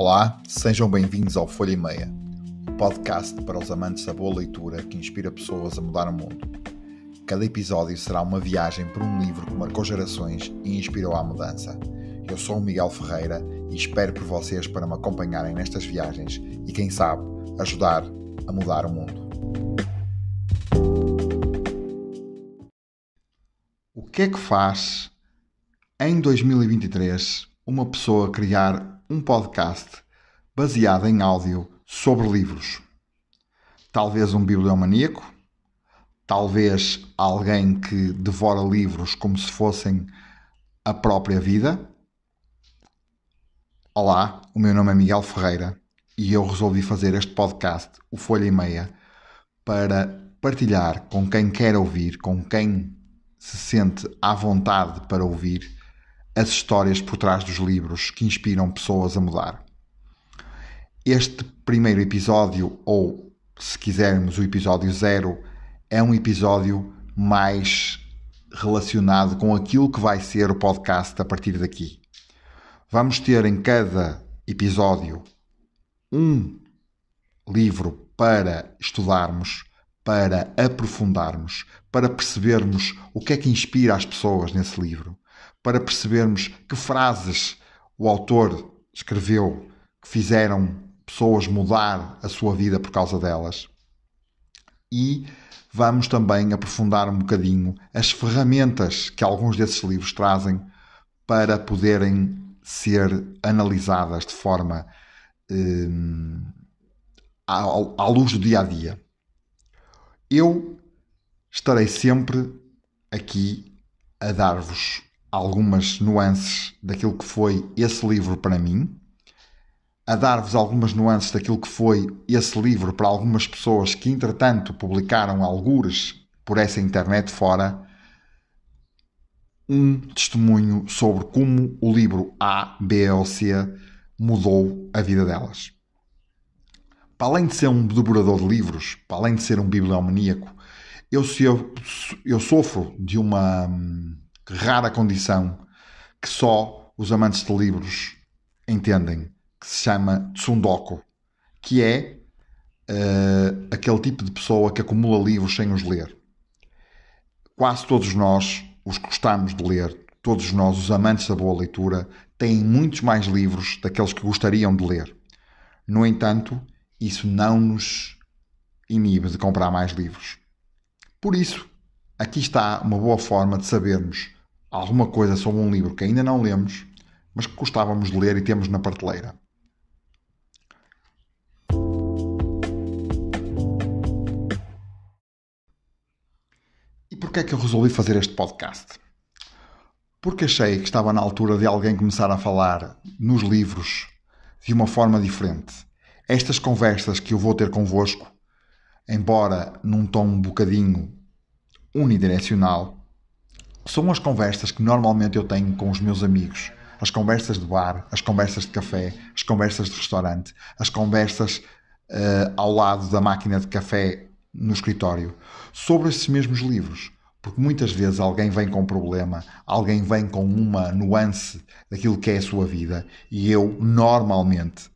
Olá, sejam bem-vindos ao Folha e Meia, o um podcast para os amantes da boa leitura que inspira pessoas a mudar o mundo. Cada episódio será uma viagem por um livro que marcou gerações e inspirou a mudança. Eu sou o Miguel Ferreira e espero por vocês para me acompanharem nestas viagens e, quem sabe, ajudar a mudar o mundo. O que é que faz, em 2023, uma pessoa criar um podcast baseado em áudio sobre livros. Talvez um bibliomaníaco, talvez alguém que devora livros como se fossem a própria vida. Olá, o meu nome é Miguel Ferreira e eu resolvi fazer este podcast, o Folha e Meia, para partilhar com quem quer ouvir, com quem se sente à vontade para ouvir as histórias por trás dos livros que inspiram pessoas a mudar. Este primeiro episódio, ou se quisermos, o episódio zero, é um episódio mais relacionado com aquilo que vai ser o podcast a partir daqui. Vamos ter em cada episódio um livro para estudarmos, para aprofundarmos, para percebermos o que é que inspira as pessoas nesse livro para percebermos que frases o autor escreveu que fizeram pessoas mudar a sua vida por causa delas. E vamos também aprofundar um bocadinho as ferramentas que alguns desses livros trazem para poderem ser analisadas de forma hum, à, à luz do dia a dia. Eu estarei sempre aqui a dar-vos algumas nuances daquilo que foi esse livro para mim, a dar-vos algumas nuances daquilo que foi esse livro para algumas pessoas que, entretanto, publicaram algures por essa internet fora, um testemunho sobre como o livro A, B ou C mudou a vida delas. Para além de ser um devorador de livros, para além de ser um bibliomaníaco, eu, eu, eu sofro de uma hum, rara condição que só os amantes de livros entendem, que se chama tsundoko, que é uh, aquele tipo de pessoa que acumula livros sem os ler. Quase todos nós, os gostamos de ler, todos nós, os amantes da boa leitura, têm muitos mais livros daqueles que gostariam de ler. No entanto, isso não nos inibe de comprar mais livros. Por isso, aqui está uma boa forma de sabermos alguma coisa sobre um livro que ainda não lemos, mas que gostávamos de ler e temos na prateleira. E porquê é que eu resolvi fazer este podcast? Porque achei que estava na altura de alguém começar a falar nos livros de uma forma diferente. Estas conversas que eu vou ter convosco, embora num tom um bocadinho unidirecional, são as conversas que normalmente eu tenho com os meus amigos. As conversas de bar, as conversas de café, as conversas de restaurante, as conversas uh, ao lado da máquina de café no escritório, sobre esses mesmos livros. Porque muitas vezes alguém vem com um problema, alguém vem com uma nuance daquilo que é a sua vida, e eu normalmente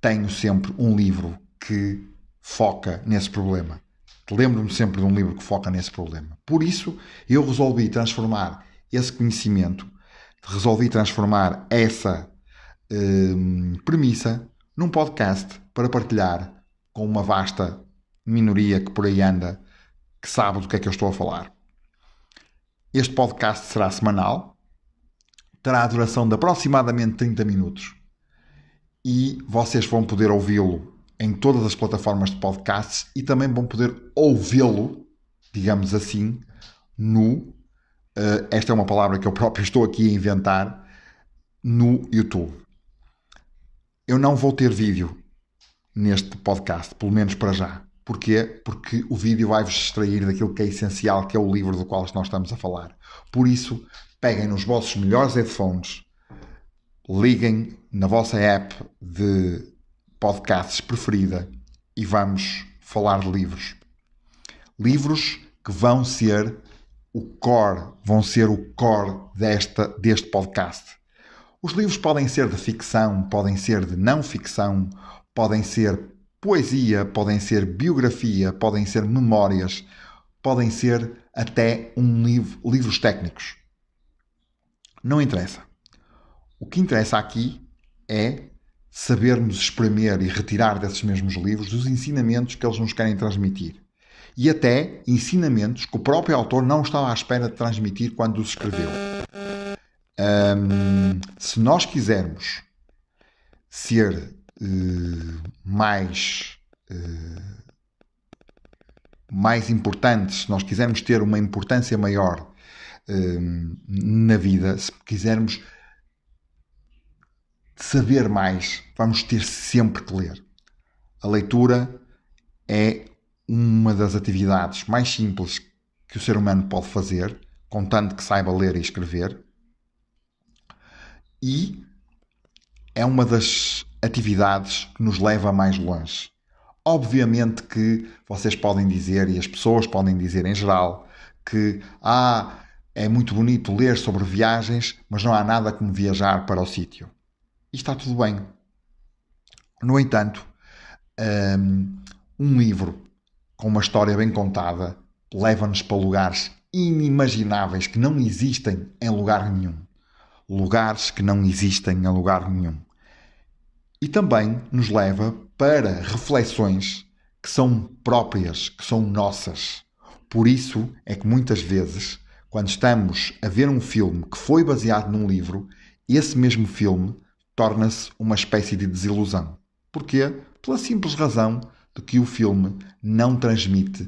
tenho sempre um livro que foca nesse problema. Lembro-me sempre de um livro que foca nesse problema. Por isso, eu resolvi transformar esse conhecimento, resolvi transformar essa hum, premissa num podcast para partilhar com uma vasta minoria que por aí anda, que sabe do que é que eu estou a falar. Este podcast será semanal, terá a duração de aproximadamente 30 minutos e vocês vão poder ouvi-lo em todas as plataformas de podcasts e também vão poder ouvi-lo, digamos assim, no. Uh, esta é uma palavra que eu próprio estou aqui a inventar, no YouTube. Eu não vou ter vídeo neste podcast, pelo menos para já. Porquê? Porque o vídeo vai-vos distrair daquilo que é essencial, que é o livro do qual nós estamos a falar. Por isso, peguem nos vossos melhores headphones, liguem na vossa app de podcasts preferida e vamos falar de livros. Livros que vão ser o core, vão ser o core desta, deste podcast. Os livros podem ser de ficção, podem ser de não ficção, podem ser poesia, podem ser biografia, podem ser memórias, podem ser até um livro, livros técnicos. Não interessa. O que interessa aqui é sabermos espremer e retirar desses mesmos livros os ensinamentos que eles nos querem transmitir. E até ensinamentos que o próprio autor não estava à espera de transmitir quando os escreveu. Um, se nós quisermos ser uh, mais. Uh, mais importantes, se nós quisermos ter uma importância maior uh, na vida, se quisermos saber mais, vamos ter sempre que ler. A leitura é uma das atividades mais simples que o ser humano pode fazer, contanto que saiba ler e escrever, e é uma das atividades que nos leva mais longe. Obviamente que vocês podem dizer, e as pessoas podem dizer em geral, que ah, é muito bonito ler sobre viagens, mas não há nada como viajar para o sítio e está tudo bem. No entanto, hum, um livro com uma história bem contada leva-nos para lugares inimagináveis que não existem em lugar nenhum. Lugares que não existem em lugar nenhum. E também nos leva para reflexões que são próprias, que são nossas. Por isso é que muitas vezes, quando estamos a ver um filme que foi baseado num livro, esse mesmo filme torna-se uma espécie de desilusão. Porquê? Pela simples razão de que o filme não transmite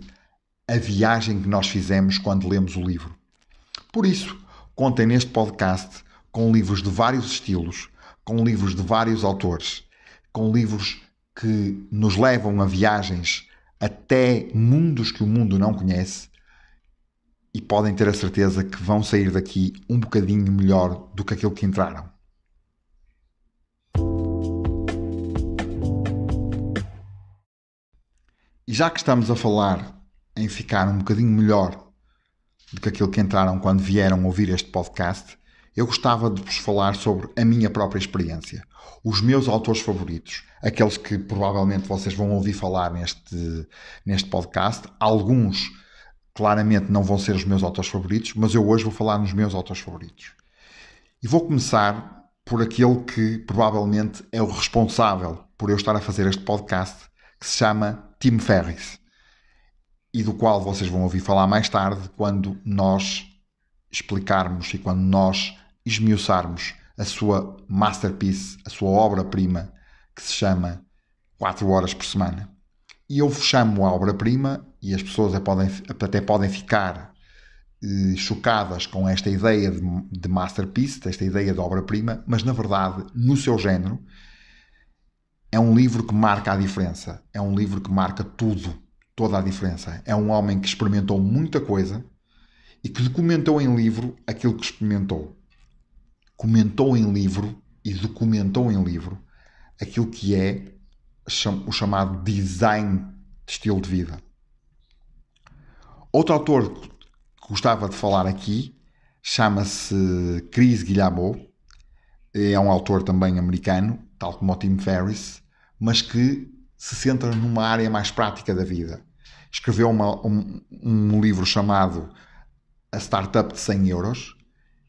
a viagem que nós fizemos quando lemos o livro. Por isso, contem neste podcast com livros de vários estilos, com livros de vários autores, com livros que nos levam a viagens até mundos que o mundo não conhece e podem ter a certeza que vão sair daqui um bocadinho melhor do que aquilo que entraram. E já que estamos a falar em ficar um bocadinho melhor do que aquilo que entraram quando vieram ouvir este podcast, eu gostava de vos falar sobre a minha própria experiência, os meus autores favoritos, aqueles que provavelmente vocês vão ouvir falar neste, neste podcast. Alguns claramente não vão ser os meus autores favoritos, mas eu hoje vou falar nos meus autores favoritos. E vou começar por aquele que provavelmente é o responsável por eu estar a fazer este podcast que se chama Tim Ferris e do qual vocês vão ouvir falar mais tarde quando nós explicarmos e quando nós esmiuçarmos a sua masterpiece, a sua obra-prima, que se chama 4 horas por semana. E eu chamo a obra-prima, e as pessoas é até podem, ficar eh, chocadas com esta ideia de, masterpiece, desta ideia de obra-prima, mas na verdade, no seu género, é um livro que marca a diferença. É um livro que marca tudo, toda a diferença. É um homem que experimentou muita coisa e que documentou em livro aquilo que experimentou. Comentou em livro e documentou em livro aquilo que é o chamado design de estilo de vida. Outro autor que gostava de falar aqui chama-se Chris Guillamot, é um autor também americano tal como o Tim Ferriss, mas que se centra numa área mais prática da vida. Escreveu uma, um, um livro chamado A Startup de 100 Euros,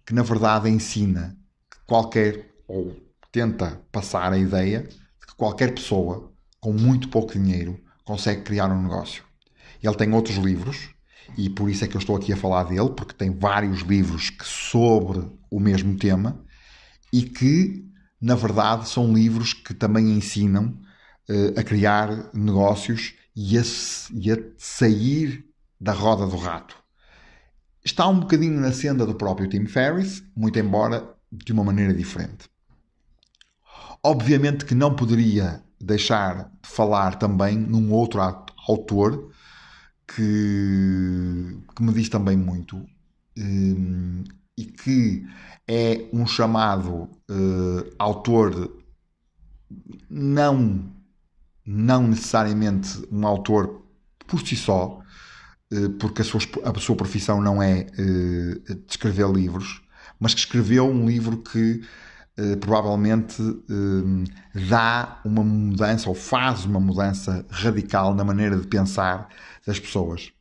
que na verdade ensina que qualquer, ou tenta passar a ideia, de que qualquer pessoa com muito pouco dinheiro consegue criar um negócio. Ele tem outros livros, e por isso é que eu estou aqui a falar dele, porque tem vários livros que sobre o mesmo tema e que na verdade, são livros que também ensinam uh, a criar negócios e a, e a sair da roda do rato. Está um bocadinho na senda do próprio Tim Ferriss, muito embora de uma maneira diferente. Obviamente que não poderia deixar de falar também num outro autor que, que me diz também muito. Ehm, e que é um chamado uh, autor não não necessariamente um autor por si só, eh, porque a sua, a sua profissão não é uh, eh, descrever livros, mas que escreveu um livro que uh, provavelmente uh, dá uma mudança ou faz uma mudança radical na maneira de pensar das pessoas.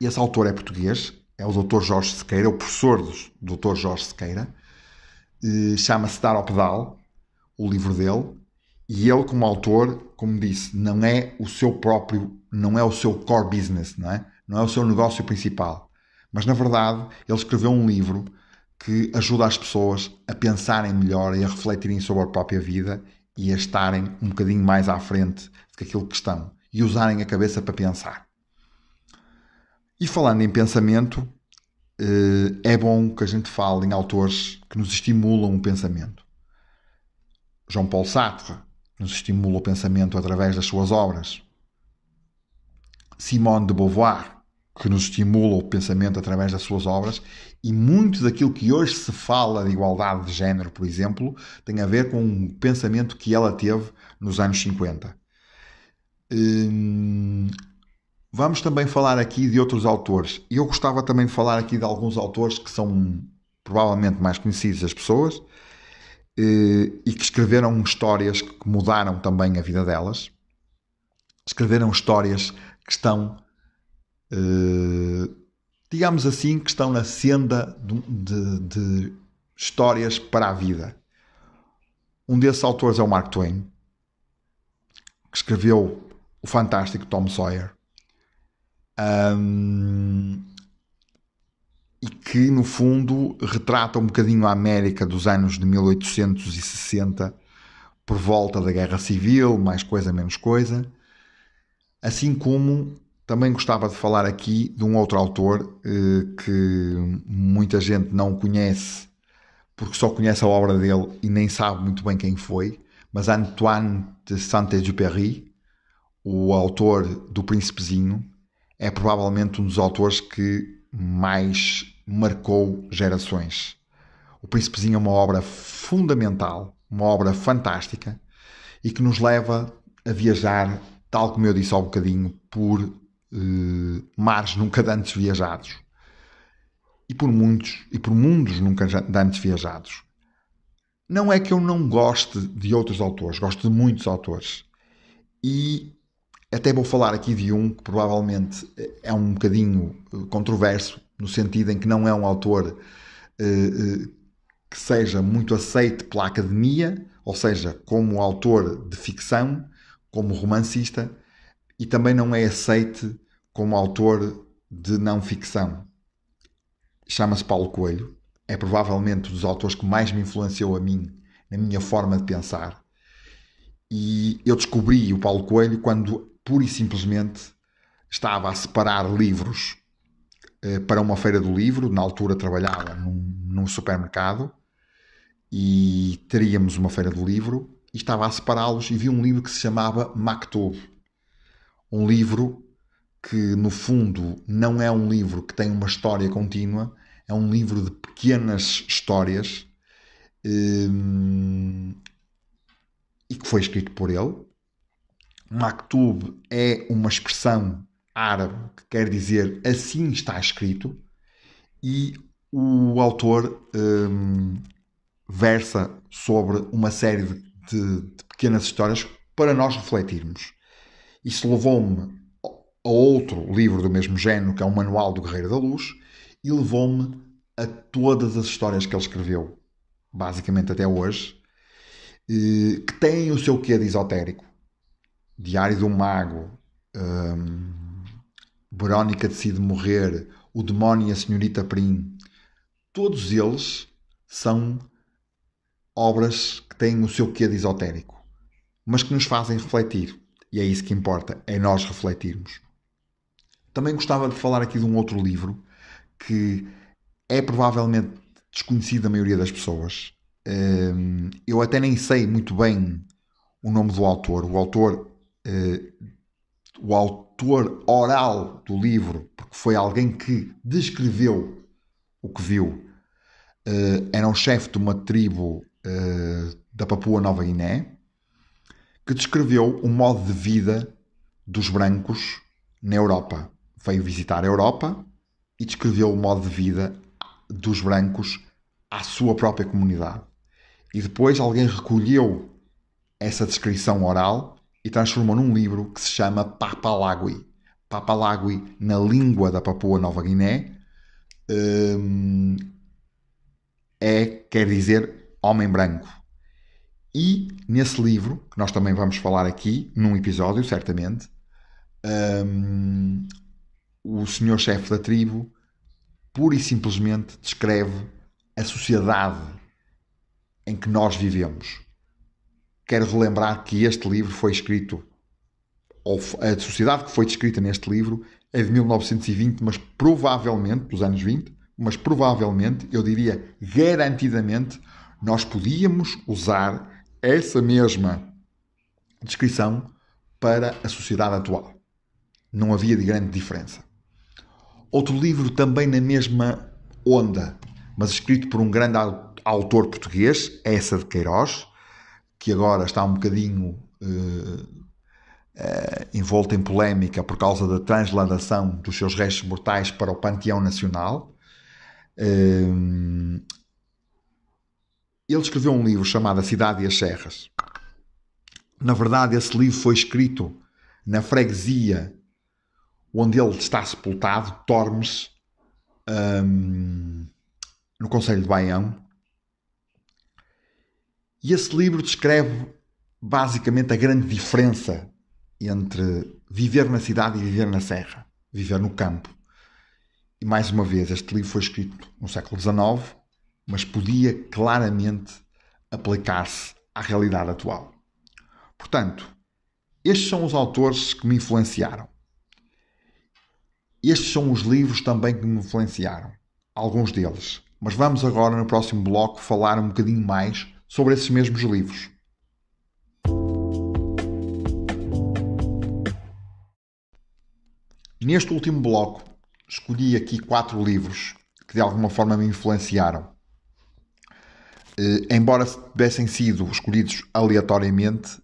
Esse autor é português, é o Dr. Jorge Sequeira, é o professor do Dr. Jorge Sequeira, chama-se Dar ao Pedal, o livro dele, e ele como autor, como disse, não é o seu próprio, não é o seu core business, não é? Não é o seu negócio principal. Mas na verdade, ele escreveu um livro que ajuda as pessoas a pensarem melhor e a refletirem sobre a própria vida e a estarem um bocadinho mais à frente do que aquilo que estão e usarem a cabeça para pensar. E falando em pensamento, eh, é bom que a gente fale em autores que nos estimulam o pensamento. João Paulo Sartre nos estimula o pensamento através das suas obras. Simone de Beauvoir, que nos estimula o pensamento através das suas obras, e muito daquilo que hoje se fala de igualdade de género, por exemplo, tem a ver com o pensamento que ela teve nos anos 50. Vamos também falar aqui de outros autores. Eu gostava também de falar aqui de alguns autores que são provavelmente mais conhecidos das pessoas eh, e que escreveram histórias que mudaram também a vida delas. Escreveram histórias que estão, eh, digamos assim, que estão na senda de, de histórias para a vida. Um desses autores é o Mark Twain, que escreveu o fantástico Tom Sawyer. Um, e que, no fundo, retrata um bocadinho a América dos anos de 1860, por volta da Guerra Civil, mais coisa, menos coisa. Assim como também gostava de falar aqui de um outro autor eh, que muita gente não conhece, porque só conhece a obra dele e nem sabe muito bem quem foi, mas Antoine de Saint-Exupéry, o autor do Príncipezinho, é provavelmente um dos autores que mais marcou gerações. O Príncipezinho é uma obra fundamental, uma obra fantástica e que nos leva a viajar, tal como eu disse há um bocadinho, por eh, mares nunca antes viajados e por muitos e por mundos nunca antes viajados. Não é que eu não goste de outros autores, gosto de muitos autores. E até vou falar aqui de um que provavelmente é um bocadinho eh, controverso, no sentido em que não é um autor eh, eh, que seja muito aceite pela academia, ou seja, como autor de ficção, como romancista, e também não é aceite como autor de não ficção. Chama-se Paulo Coelho, é provavelmente um dos autores que mais me influenciou a mim, na minha forma de pensar. E eu descobri o Paulo Coelho quando pura e simplesmente estava a separar livros eh, para uma feira do livro. Na altura trabalhava num, num supermercado e teríamos uma feira do livro e estava a separá-los e vi um livro que se chamava Maktub. Um livro que, no fundo, não é um livro que tem uma história contínua, é um livro de pequenas histórias hum, e que foi escrito por ele, Maktub é uma expressão árabe que quer dizer assim está escrito, e o autor um, versa sobre uma série de, de, de, pequenas histórias para nós refletirmos. Isso levou-me a outro livro do mesmo género, que é o Manual do Guerreiro da Luz, e levou-me a todas as histórias que ele escreveu, basicamente até hoje, eh, que têm o seu quê de esotérico. Diário do Mago, um, Verónica Decide Morrer, O Demónio e a Senhorita Prim, todos eles são obras que têm o seu quê de esotérico, mas que nos fazem refletir. E é isso que importa, é nós refletirmos. Também gostava de falar aqui de um outro livro que é provavelmente desconhecido da maioria das pessoas. Hum, eu até nem sei muito bem o nome do autor. O autor eh, o autor oral do livro, porque foi alguém que descreveu o que viu, eh, era um chefe de uma tribo eh, da Papua Nova Guiné que descreveu o modo de vida dos brancos na Europa. Veio visitar a Europa e descreveu o modo de vida dos brancos à sua própria comunidade. E depois alguém recolheu essa descrição oral e transformou num livro que se chama Papalagui. Papalagui na língua da Papua Nova Guiné hum, é, quer dizer, homem branco. E nesse livro, que nós também vamos falar aqui, num episódio, certamente, hum, o senhor chefe da tribo pura e simplesmente descreve a sociedade em que nós vivemos quero relembrar que este livro foi escrito, ou a sociedade que foi descrita neste livro é de 1920, mas provavelmente, dos anos 20, mas provavelmente, eu diria garantidamente, nós podíamos usar essa mesma descrição para a sociedade atual. Não havia de grande diferença. Outro livro também na mesma onda, mas escrito por um grande autor português, é Essa de Queiroz, que agora está um bocadinho eh, envolto eh, em polémica por causa da transladação dos seus restos mortais para o Panteão Nacional. Eh, ele escreveu um livro chamado A Cidade e as Serras. Na verdade, esse livro foi escrito na freguesia onde ele está sepultado, Tormes, um, ehm, no Conselho de Baião, e esse livro descreve basicamente a grande diferença entre viver na cidade e viver na serra, viver no campo. E mais uma vez, este livro foi escrito no século XIX, mas podia claramente aplicar-se à realidade atual. Portanto, estes são os autores que me influenciaram. Estes são os livros também que me influenciaram, alguns deles. Mas vamos agora no próximo bloco falar um bocadinho mais sobre esses mesmos livros. Neste último bloco, escolhi aqui quatro livros que de alguma forma me influenciaram. Eh, embora tivessem sido escolhidos aleatoriamente,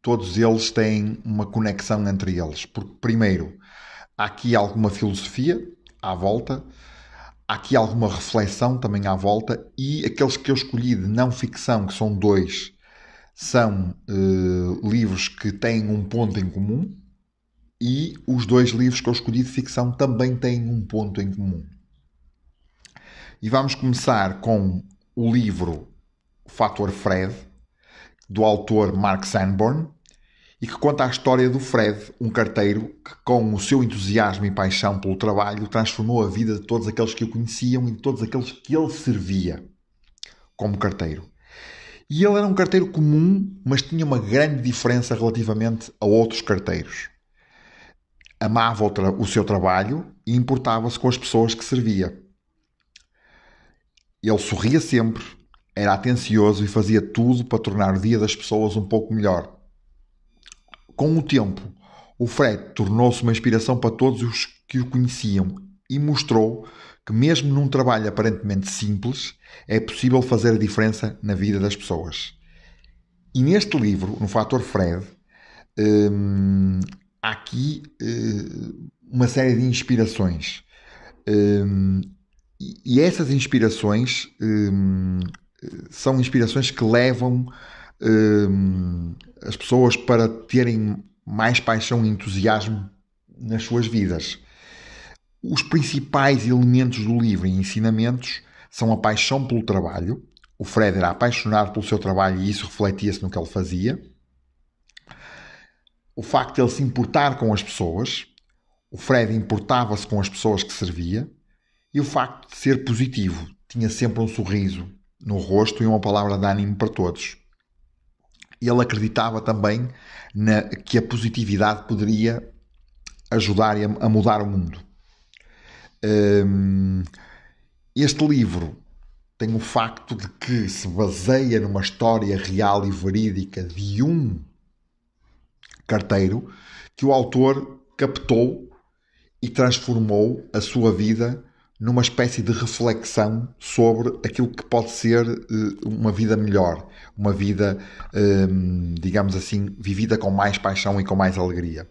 todos eles têm uma conexão entre eles. Porque, primeiro, há aqui alguma filosofia à volta, há aqui alguma reflexão também à volta e aqueles que eu escolhi de não ficção, que são dois, são uh, livros que têm um ponto em comum e os dois livros que eu escolhi de ficção também têm um ponto em comum. E vamos começar com o livro Fator Fred, do autor Mark Sanborn, e que conta a história do Fred, um carteiro que, com o seu entusiasmo e paixão pelo trabalho, transformou a vida de todos aqueles que o conheciam e de todos aqueles que ele servia como carteiro. E ele era um carteiro comum, mas tinha uma grande diferença relativamente a outros carteiros. Amava o, tra- o seu trabalho e importava-se com as pessoas que servia. Ele sorria sempre, era atencioso e fazia tudo para tornar o dia das pessoas um pouco melhor com o tempo, o Fred tornou-se uma inspiração para todos os que o conheciam e mostrou que, mesmo num trabalho aparentemente simples, é possível fazer a diferença na vida das pessoas. E neste livro, no Fator Fred, hum, há aqui hum, uma série de inspirações. Hum, e essas inspirações hum, eh, são inspirações que levam as pessoas para terem mais paixão e entusiasmo nas suas vidas. Os principais elementos do livro e ensinamentos são a paixão pelo trabalho. O Fred era apaixonado pelo seu trabalho e isso refletia-se no que ele fazia. O facto de ele se importar com as pessoas. O Fred importava-se com as pessoas que servia. E o facto de ser positivo. Tinha sempre um sorriso no rosto e uma palavra de ânimo para todos ele acreditava também na, que a positividade poderia ajudar a, a mudar o mundo. Um, este livro tem o facto de que se baseia numa história real e verídica de um carteiro que o autor captou e transformou a sua vida numa espécie de reflexão sobre aquilo que pode ser eh, uma vida melhor, uma vida, ehm, digamos assim, vivida com mais paixão e com mais alegria.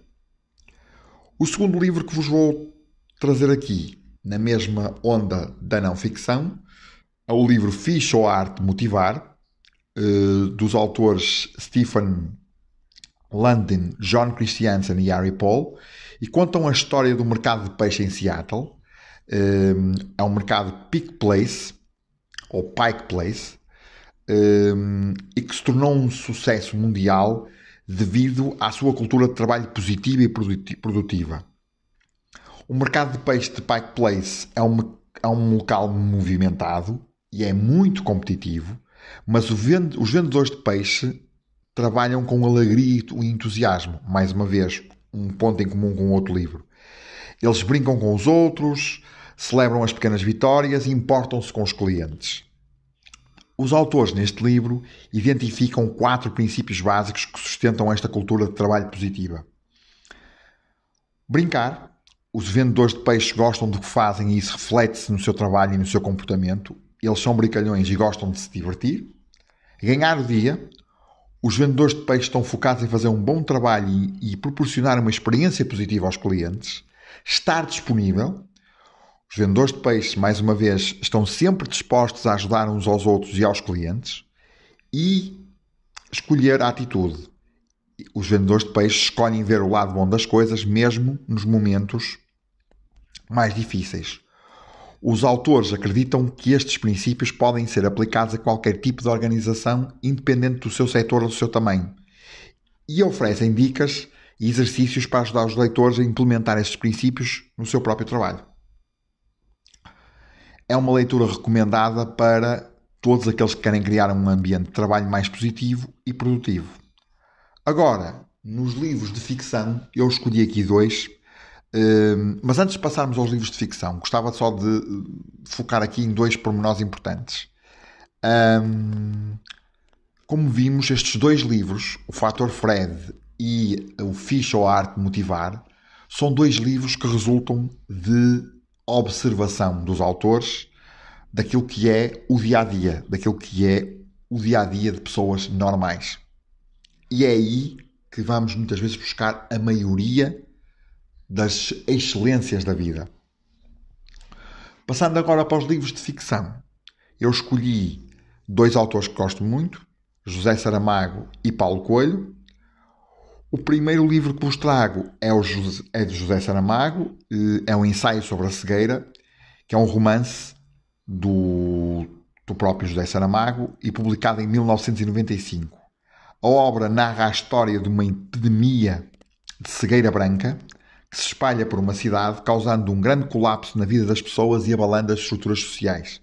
O segundo livro que vos vou trazer aqui, na mesma onda da não ficção, é o livro Fish: ou Arte Motivar, eh, dos autores Stephen Landin, John Christiansen e Harry Paul, e contam a história do mercado de peixe em Seattle Ehm, é um mercado Peak Place ou Pike Place ehm, e que se tornou um sucesso mundial devido à sua cultura de trabalho positiva e produtiva. O mercado de peixe de Pike Place é um, é um local movimentado e é muito competitivo, mas vende, os vendedores de peixe trabalham com alegria e entusiasmo. Mais uma vez, um ponto em comum com outro livro. Eles brincam com os outros, celebram as pequenas vitórias e importam-se com os clientes. Os autores neste livro identificam quatro princípios básicos que sustentam esta cultura de trabalho positiva. Brincar. Os vendedores de peixe gostam do que fazem e isso reflete-se no seu trabalho e no seu comportamento. Eles são brincalhões e gostam de se divertir. Ganhar o dia. Os vendedores de peixe estão focados em fazer um bom trabalho e, e proporcionar uma experiência positiva aos clientes. Estar disponível. Os vendedores de peixe, mais uma vez, estão sempre dispostos a ajudar uns aos outros e aos clientes e escolher a atitude. Os vendedores de peixe escolhem ver o lado bom das coisas, mesmo nos momentos mais difíceis. Os autores acreditam que estes princípios podem ser aplicados a qualquer tipo de organização, independente do seu setor ou do seu tamanho, e oferecem dicas e exercícios para ajudar os leitores a implementar estes princípios no seu próprio trabalho. É uma leitura recomendada para todos aqueles que querem criar um ambiente de trabalho mais positivo e produtivo. Agora, nos livros de ficção, eu escolhi aqui dois, eh, mas antes de passarmos aos livros de ficção, gostava só de eh, focar aqui em dois pormenores importantes. Como vimos, estes dois livros, O Fator Fred e O Ficha ou a Arte Motivar, são dois livros que resultam de observação dos autores daquilo que é o dia a dia, daquilo que é o dia a dia de pessoas normais. E é aí que vamos muitas vezes buscar a maioria das excelências da vida. Passando agora para os livros de ficção, eu escolhi dois autores que gosto muito, José Saramago e Paulo Coelho, o primeiro livro que vos trago é, o José, é de José Saramago, eh, é um ensaio sobre a cegueira, que é um romance do, do próprio José Saramago e publicado em 1995. A obra narra a história de uma epidemia de cegueira branca que se espalha por uma cidade, causando um grande colapso na vida das pessoas e abalando as estruturas sociais.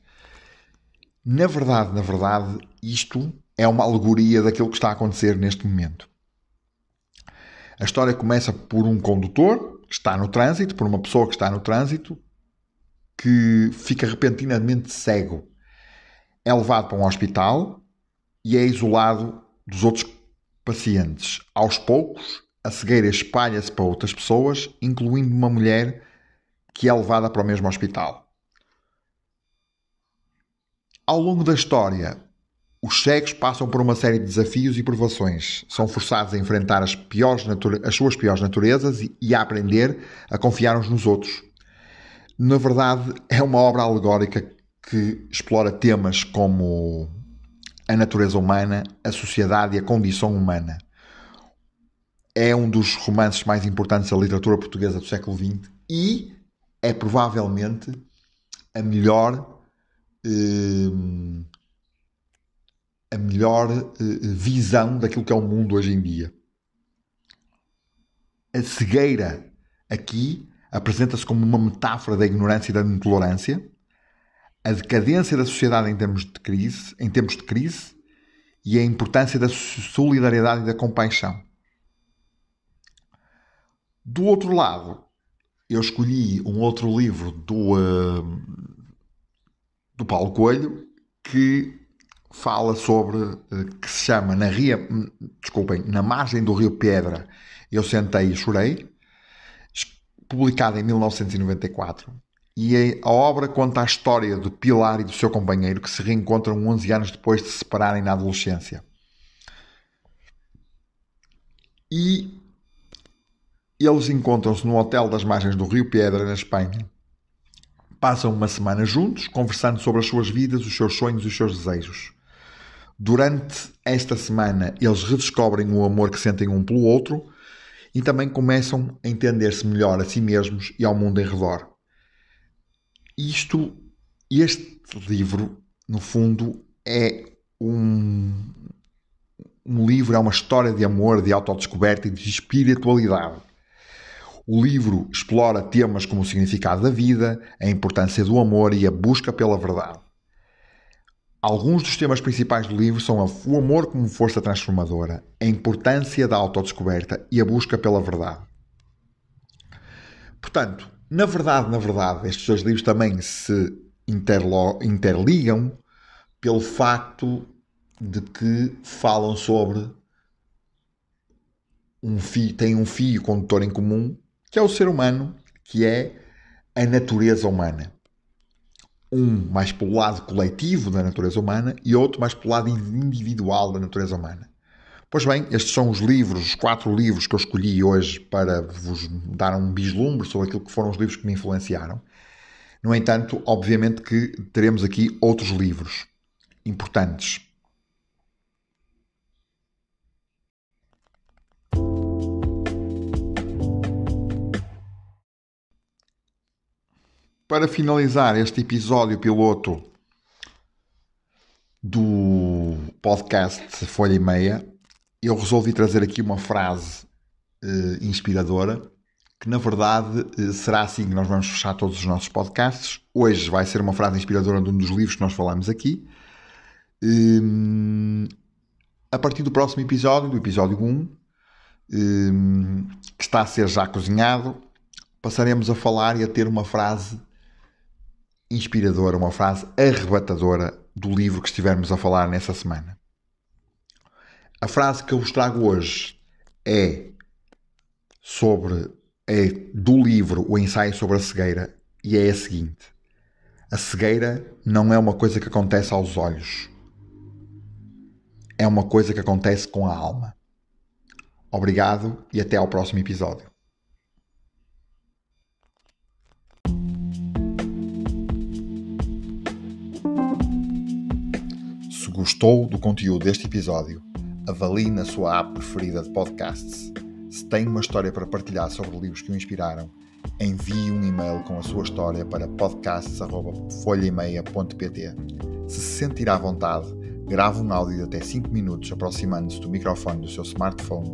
Na verdade, na verdade, isto é uma alegoria daquilo que está a acontecer neste momento. A história começa por um condutor que está no trânsito, por uma pessoa que está no trânsito, que fica repentinamente cego. É levado para um hospital e é isolado dos outros pacientes. Aos poucos, a cegueira espalha-se para outras pessoas, incluindo uma mulher que é levada para o mesmo hospital. Ao longo da história, os cegos passam por uma série de desafios e provações. São forçados a enfrentar as, piores as suas piores naturezas e, a aprender a confiar uns nos outros. Na verdade, é uma obra alegórica que explora temas como a natureza humana, a sociedade e a condição humana. É um dos romances mais importantes da literatura portuguesa do século XX e é provavelmente a melhor. Hum, a melhor eh, eh, visão daquilo que é o mundo hoje em dia. A cegueira aqui apresenta-se como uma metáfora da ignorância e da intolerância, a decadência da sociedade em termos de crise, em tempos de crise e a importância da solidariedade e da compaixão. Do outro lado, eu escolhi um outro livro do, uh, do Paulo Coelho que fala sobre eh, que se chama na ria, desculpem, na margem do rio Pedra, eu sentei e chorei, publicada em 1994. E a obra conta a história de Pilar e do seu companheiro que se reencontram 11 anos depois de se separarem na adolescência. E eles encontram-se no hotel das margens do Rio Pedra, na Espanha. Passam uma semana juntos, conversando sobre as suas vidas, os seus sonhos e os seus desejos. Durante esta semana, eles redescobrem o amor que sentem um pelo outro e também começam a entender-se melhor a si mesmos e ao mundo em redor. Isto, este livro, no fundo, é um, um livro, é uma história de amor, de autodescoberta e de espiritualidade. O livro explora temas como o significado da vida, a importância do amor e a busca pela verdade. Alguns dos temas principais do livro são o amor como força transformadora, a importância da autodescoberta e a busca pela verdade. Portanto, na verdade, na verdade, estes dois livros também se interligam pelo facto de que falam sobre um fio, têm um fio condutor em comum, que é o ser humano, que é a natureza humana um mais pelo lado coletivo da natureza humana e outro mais pelo lado individual da natureza humana. Pois bem, estes são os livros, os quatro livros que eu escolhi hoje para vos dar um vislumbre sobre aquilo que foram os livros que me influenciaram. No entanto, obviamente que teremos aqui outros livros importantes para finalizar este episódio piloto do podcast Folha e Meia, eu resolvi trazer aqui uma frase eh, inspiradora que na verdade eh, será assim que nós vamos fechar todos os nossos podcasts. Hoje vai ser uma frase inspiradora de um dos livros que nós falamos aqui. Um, ehm, a partir do próximo episódio, do episódio 1, um, ehm, que está a ser já cozinhado, passaremos a falar e a ter uma frase inspiradora, uma frase arrebatadora do livro que estivermos a falar nessa semana. A frase que eu vos trago hoje é sobre é do livro O Ensaio sobre a Cegueira e é a seguinte: A cegueira não é uma coisa que acontece aos olhos. É uma coisa que acontece com a alma. Obrigado e até ao próximo episódio. Gostou do conteúdo deste episódio? Avalie na sua app preferida de podcasts. Se tem uma história para partilhar sobre livros que o inspiraram, envie um e-mail com a sua história para podcasts.folhaemeia.pt. Se se sentir à vontade, grave um áudio de até 5 minutos aproximando-se do microfone do seu smartphone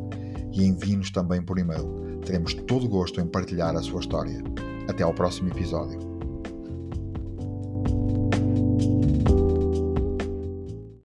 e envie-nos também por e-mail. Teremos todo o gosto em partilhar a sua história. Até ao próximo episódio.